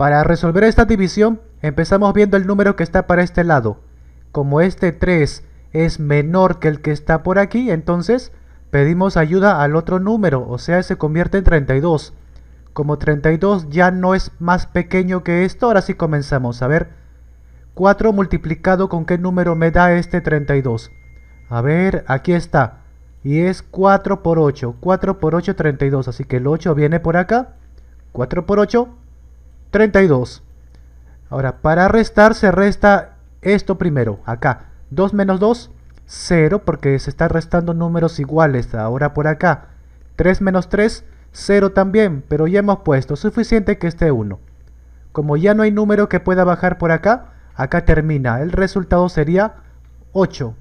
Para resolver esta división, empezamos viendo el número que está para este lado. Como este 3 es menor que el que está por aquí, entonces pedimos ayuda al otro número, o sea, se convierte en 32. Como 32 ya no es más pequeño que esto, ahora sí comenzamos. A ver, 4 multiplicado con qué número me da este 32. A ver, aquí está. Y es 4 por 8. 4 por 8, 32. Así que el 8 viene por acá. 4 por 8, 32. Ahora, para restar se resta esto primero, acá. 2 menos 2, 0, porque se están restando números iguales ahora por acá. 3 menos 3, 0 también, pero ya hemos puesto suficiente que esté 1. Como ya no hay número que pueda bajar por acá, acá termina. El resultado sería 8.